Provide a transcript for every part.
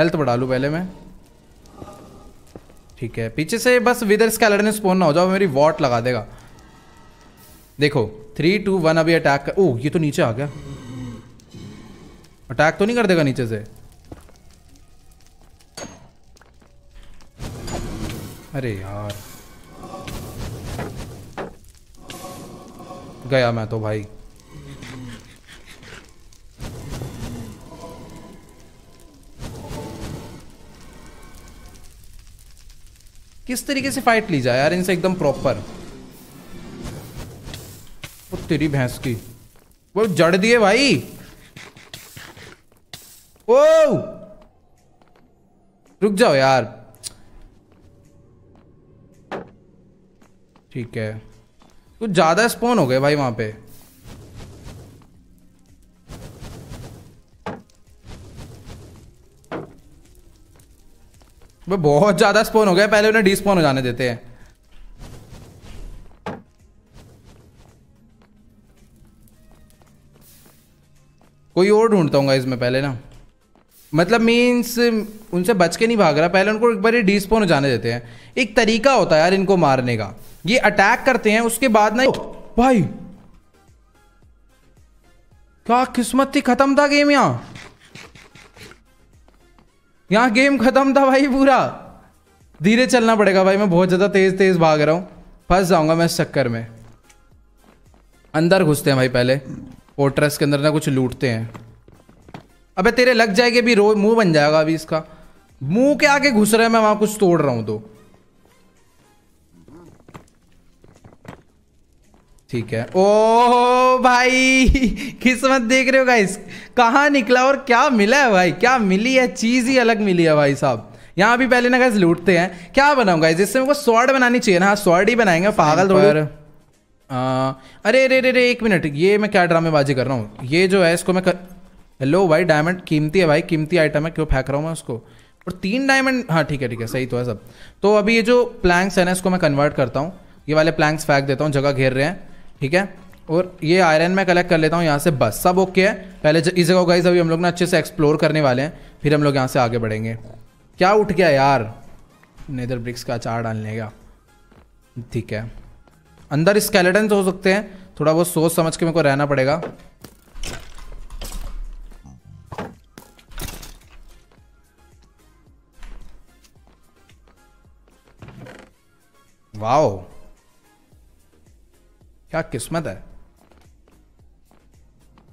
health बढ़ा लूँ पहले मैं ठीक है पीछे से बस विदर स्कैलर ने स्पोन ना हो जाओ मेरी वॉट लगा देगा देखो थ्री टू वन अभी अटैक कर ओह ये तो नीचे आ गया अटैक तो नहीं कर देगा नीचे से अरे यार गया मैं तो भाई किस तरीके से फाइट ली जाए यार इनसे एकदम प्रॉपर वो तेरी भैंस की वो जड़ दिए भाई ओ रुक जाओ यार ठीक है कुछ ज़्यादा स्पोन हो गए भाई वहां पे वो बहुत ज़्यादा स्पोन हो गया पहले उन्हें डिस्पोन हो जाने देते हैं कोई और ढूंढता हूँ इसमें पहले ना मतलब मीन्स उनसे बच के नहीं भाग रहा पहले उनको एक बार डिस्पोन हो जाने देते हैं एक तरीका होता है यार इनको मारने का ये अटैक करते हैं उसके बाद ना भाई क्या किस्मत थी खत्म था गेम यहाँ यहाँ गेम खत्म था भाई पूरा धीरे चलना पड़ेगा भाई मैं बहुत ज़्यादा तेज़ तेज़ भाग रहा हूँ फंस जाऊंगा मैं इस चक्कर में अंदर घुसते हैं भाई पहले फोर्ट्रेस के अंदर ना कुछ लूटते हैं अबे तेरे लग जाएगी अभी रो मुंह बन जाएगा अभी इसका मुंह के आगे घुस रहा है मैं वहां कुछ तोड़ रहा हूं तो ठीक है ओ भाई किस्मत देख रहे हो गाइस कहाँ निकला और क्या मिला है भाई क्या मिली है चीज़ ही अलग मिली है भाई साहब यहाँ भी पहले ना गाइस लूटते हैं क्या बनाऊ गाइस जिससे मेरे को स्वॉर्ड बनानी चाहिए ना हाँ स्वॉर्ड ही बनाएंगे पागल तो अरे अरे अरे एक मिनट ये मैं क्या ड्रामेबाजी कर रहा हूँ ये जो है इसको मैं कर हेलो भाई डायमंड कीमती है भाई कीमती आइटम है क्यों फेंक रहा हूँ मैं उसको और तीन डायमंड हाँ ठीक है ठीक है सही तो है सब तो अभी ये जो प्लैंक्स है ना इसको मैं कन्वर्ट करता हूँ ये वाले प्लैंक्स फेंक देता हूँ जगह घेर रहे हैं ठीक है और ये आयरन मैं कलेक्ट कर लेता हूँ यहाँ से बस सब ओके है पहले इस जगह गाइज अभी हम लोग ना अच्छे से एक्सप्लोर करने वाले हैं फिर हम लोग यहाँ से आगे बढ़ेंगे क्या उठ गया यार नेदर ब्रिक्स का अचार डालने का ठीक है अंदर स्केलेटन हो सकते हैं थोड़ा बहुत सोच समझ के मेरे को रहना पड़ेगा वाओ क्या किस्मत है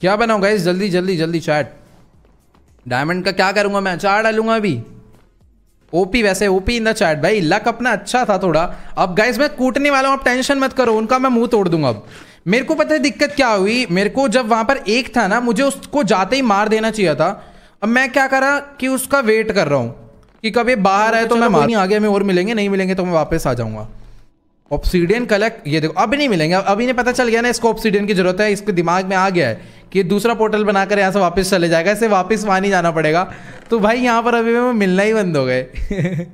क्या बनाऊ गाइस जल्दी जल्दी जल्दी चैट डायमंड का क्या करूंगा मैं चार डालूंगा अभी ओपी वैसे ओपी इन द चैट भाई लक अपना अच्छा था थोड़ा अब गाइस मैं कूटने वाला हूं आप टेंशन मत करो उनका मैं मुंह तोड़ दूंगा अब मेरे को पता है दिक्कत क्या हुई मेरे को जब वहां पर एक था ना मुझे उसको जाते ही मार देना चाहिए था अब मैं क्या करा कि उसका वेट कर रहा हूं कि कभी बाहर आए तो मैं मार नहीं आ गया मैं और मिलेंगे नहीं मिलेंगे तो मैं वापस आ जाऊंगा ऑप्सीडियन कलेक्ट ये देखो अभी नहीं मिलेंगे अब इन्हें पता चल गया ना इसको ऑप्सीडियन की जरूरत है इसके दिमाग में आ गया है कि दूसरा पोर्टल बनाकर यहाँ से वापस चले जाएगा इसे वापस वहाँ नहीं जाना पड़ेगा तो भाई यहाँ पर अभी मैं मिलना ही बंद हो गए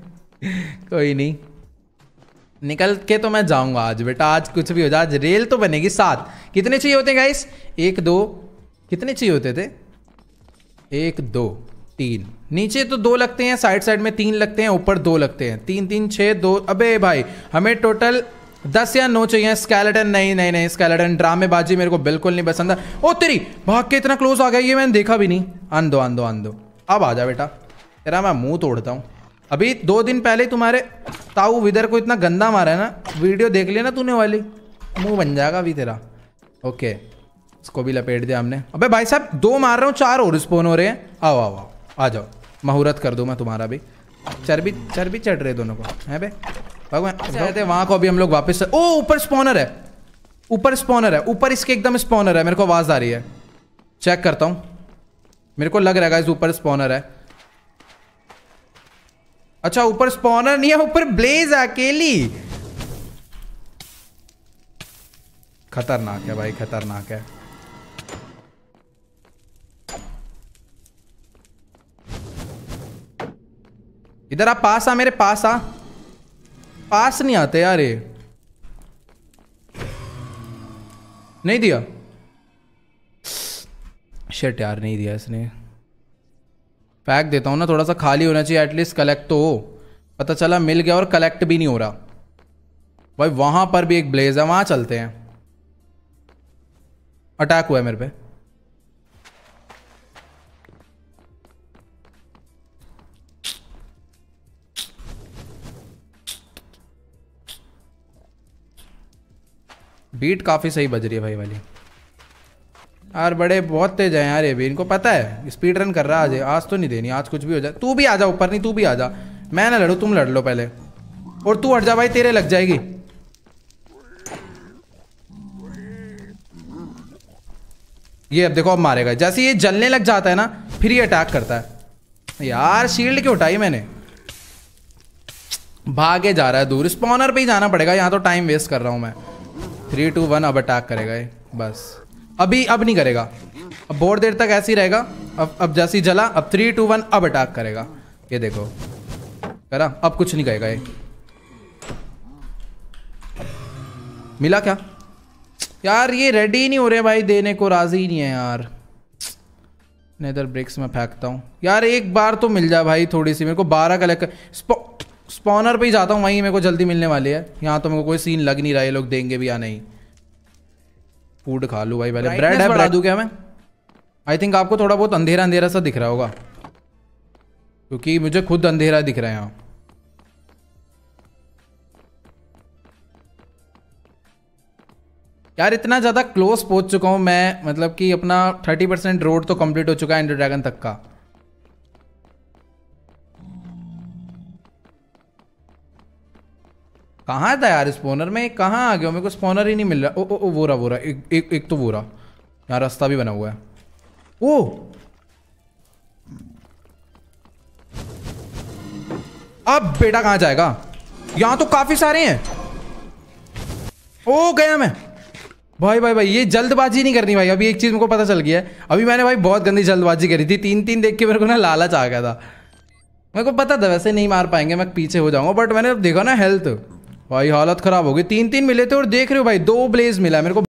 कोई नहीं निकल के तो मैं जाऊँगा आज बेटा आज कुछ भी हो जाए आज रेल तो बनेगी सात कितने चाहिए होते हैं गाइस एक दो कितने चाहिए होते थे एक दो तीन नीचे तो दो लगते हैं साइड साइड में तीन लगते हैं ऊपर दो लगते हैं तीन तीन छः दो अबे भाई हमें टोटल दस या नौ चाहिए स्केलेटन नहीं नहीं नहीं स्केलेटन ड्रामेबाजी मेरे को बिल्कुल नहीं पसंद ओ तेरी भाग के इतना क्लोज आ गया ये मैंने देखा भी नहीं आन दो आन दो आन दो अब आ जा बेटा तेरा मैं मुंह तोड़ता हूँ अभी दो दिन पहले तुम्हारे ताऊ विदर को इतना गंदा मारा है ना वीडियो देख लिया ना तूने वाली मुंह बन जाएगा अभी तेरा ओके इसको भी लपेट दिया हमने अबे भाई साहब दो मार रहा हूँ चार और स्पोन हो रहे हैं आओ आओ आओ आ जाओ मुहूर्त कर दूँ मैं तुम्हारा भी चर्बी चर्बी चढ़ रहे दोनों को है बे भगवान कहते वहाँ को अभी हम लोग वापस ओ ऊपर स्पॉनर है ऊपर स्पॉनर है ऊपर इसके एकदम स्पॉनर है मेरे को आवाज़ आ रही है चेक करता हूँ मेरे को लग रहा है ऊपर स्पॉनर है अच्छा ऊपर स्पॉनर नहीं है ऊपर ब्लेज अकेली खतरनाक है भाई खतरनाक है इधर आप पास आ मेरे पास आ पास नहीं आते यार ये नहीं दिया शर्ट यार नहीं दिया इसने पैक देता हूँ ना थोड़ा सा खाली होना चाहिए एटलीस्ट कलेक्ट तो हो पता चला मिल गया और कलेक्ट भी नहीं हो रहा भाई वहां पर भी एक ब्लेज है वहां चलते हैं अटैक हुआ है मेरे पे बीट काफ़ी सही बज रही है भाई वाली यार बड़े बहुत तेज हैं यार ये भी इनको पता है स्पीड रन कर रहा है आज आज तो नहीं देनी आज कुछ भी हो जाए तू भी आ जा ऊपर नहीं तू भी आ जा मैं ना लड़ू तुम लड़ लो पहले और तू हट जा भाई तेरे लग जाएगी ये अब देखो अब मारेगा जैसे ये जलने लग जाता है ना फिर ये अटैक करता है यार शील्ड क्यों उठाई मैंने भागे जा रहा है दूर स्पॉनर पे ही जाना पड़ेगा यहाँ तो टाइम वेस्ट कर रहा हूँ मैं थ्री टू वन अब अटैक करेगा ये बस अभी अब नहीं करेगा अब बहुत देर तक ऐसे ही रहेगा अब अब जैसे ही जला अब थ्री टू वन अब अटैक करेगा ये देखो करा अब कुछ नहीं कहेगा ये मिला क्या यार ये रेडी नहीं हो रहे भाई देने को राजी नहीं है यार नेदर ब्रेक्स में फेंकता हूँ यार एक बार तो मिल जाए भाई थोड़ी सी मेरे को बारह कलेक्ट स्पॉनर पे ही जाता हूँ वहीं मेरे को जल्दी मिलने वाली है यहाँ तो मेरे को कोई सीन लग नहीं रहा है लोग देंगे भी या नहीं फूड खा लूँ भाई पहले ब्रेड है ब्रेड दूँ क्या मैं आई थिंक आपको थोड़ा बहुत अंधेरा अंधेरा सा दिख रहा होगा क्योंकि मुझे खुद अंधेरा दिख रहा है यहाँ यार इतना ज़्यादा क्लोज पहुंच चुका हूँ मैं मतलब कि अपना थर्टी परसेंट रोड तो कंप्लीट हो चुका है एंडर ड्रैगन तक का कहाँ था यार स्पोनर में कहाँ आ गया मेरे को स्पोनर ही नहीं मिल रहा ओ ओ, ओ वो रहा एक एक एक तो रहा यहाँ रास्ता भी बना हुआ है ओ अब बेटा कहाँ जाएगा यहाँ तो काफी सारे हैं ओ गया मैं भाई भाई भाई ये जल्दबाजी नहीं करनी भाई अभी एक चीज़ मेरे को पता चल गया है अभी मैंने भाई बहुत गंदी जल्दबाजी करी थी तीन तीन देख के मेरे को ना लालच आ गया था मेरे को पता था वैसे नहीं मार पाएंगे मैं पीछे हो जाऊंगा बट मैंने देखा ना हेल्थ भाई हालत खराब हो गई तीन तीन मिले थे और देख रहे हो भाई दो ब्लेज मिला मेरे को